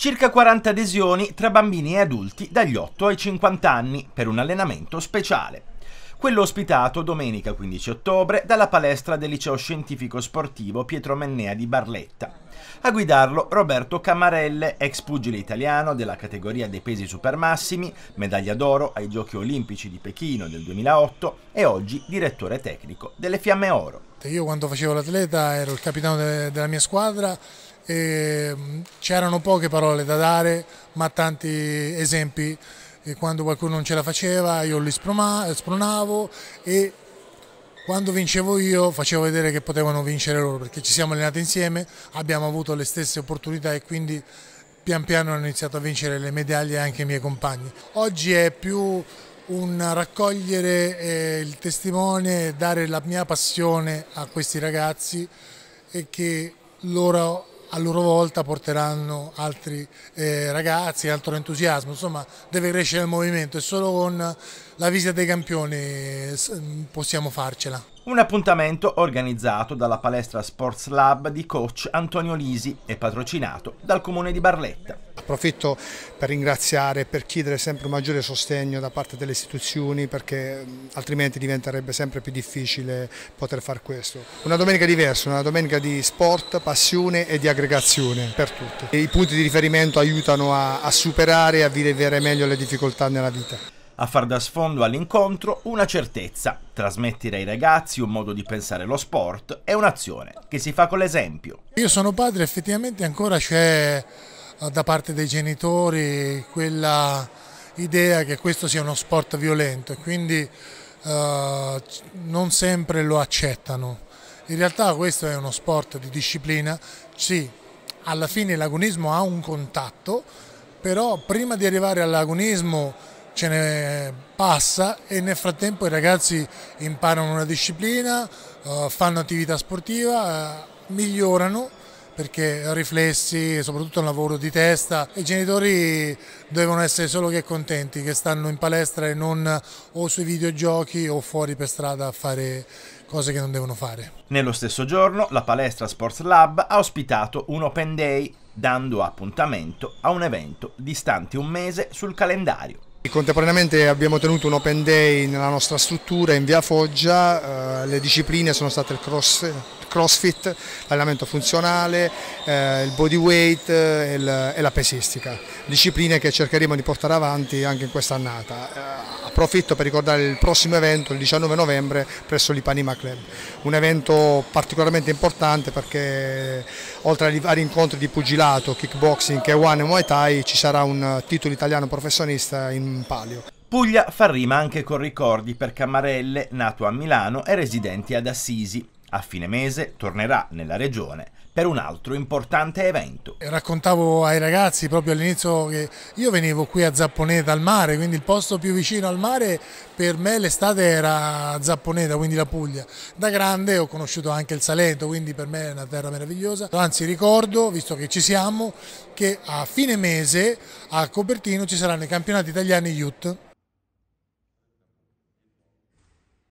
circa 40 adesioni tra bambini e adulti dagli 8 ai 50 anni per un allenamento speciale quello ospitato domenica 15 ottobre dalla palestra del liceo scientifico sportivo Pietro Mennea di Barletta. A guidarlo Roberto Camarelle, ex pugile italiano della categoria dei pesi supermassimi, medaglia d'oro ai Giochi Olimpici di Pechino del 2008 e oggi direttore tecnico delle Fiamme Oro. Io quando facevo l'atleta ero il capitano de della mia squadra e mm, c'erano poche parole da dare ma tanti esempi e quando qualcuno non ce la faceva io li spronavo e quando vincevo io facevo vedere che potevano vincere loro perché ci siamo allenati insieme, abbiamo avuto le stesse opportunità e quindi pian piano hanno iniziato a vincere le medaglie anche i miei compagni. Oggi è più un raccogliere eh, il testimone, dare la mia passione a questi ragazzi e che loro a loro volta porteranno altri eh, ragazzi, altro entusiasmo, insomma deve crescere il movimento e solo con la visita dei campioni possiamo farcela. Un appuntamento organizzato dalla palestra Sports Lab di coach Antonio Lisi e patrocinato dal comune di Barletta approfitto per ringraziare e per chiedere sempre un maggiore sostegno da parte delle istituzioni perché altrimenti diventerebbe sempre più difficile poter fare questo. Una domenica diversa, una domenica di sport, passione e di aggregazione per tutti. I punti di riferimento aiutano a, a superare e a vivere meglio le difficoltà nella vita. A far da sfondo all'incontro una certezza, trasmettere ai ragazzi un modo di pensare lo sport è un'azione che si fa con l'esempio. Io sono padre, effettivamente ancora c'è da parte dei genitori quella idea che questo sia uno sport violento e quindi eh, non sempre lo accettano. In realtà questo è uno sport di disciplina, sì, alla fine l'agonismo ha un contatto, però prima di arrivare all'agonismo ce ne passa e nel frattempo i ragazzi imparano una disciplina, eh, fanno attività sportiva, eh, migliorano perché riflessi, soprattutto un lavoro di testa. I genitori devono essere solo che contenti che stanno in palestra e non o sui videogiochi o fuori per strada a fare cose che non devono fare. Nello stesso giorno la palestra Sports Lab ha ospitato un open day dando appuntamento a un evento distante un mese sul calendario. Contemporaneamente abbiamo tenuto un open day nella nostra struttura in via Foggia, eh, le discipline sono state il cross crossfit, l'allenamento funzionale, eh, il body weight eh, e, il, e, la pesistica, discipline che cercheremo di portare avanti anche in quest'annata. Eh, approfitto per ricordare il prossimo evento, il 19 novembre, presso l'Ipanima Club, un evento particolarmente importante perché oltre ai vari incontri di pugilato, kickboxing, K1 e Muay Thai ci sarà un titolo italiano professionista in palio. Puglia fa rima anche con ricordi per Cammarelle, nato a Milano e residente ad Assisi. A fine mese tornerà nella regione per un altro importante evento. Eh, raccontavo ai ragazzi proprio all'inizio che io venivo qui a Zapponeta al mare, quindi il posto più vicino al mare per me l'estate era Zapponeta, quindi la Puglia. Da grande ho conosciuto anche il Salento, quindi per me è una terra meravigliosa. Anzi ricordo, visto che ci siamo, che a fine mese a Copertino ci saranno i campionati italiani Youth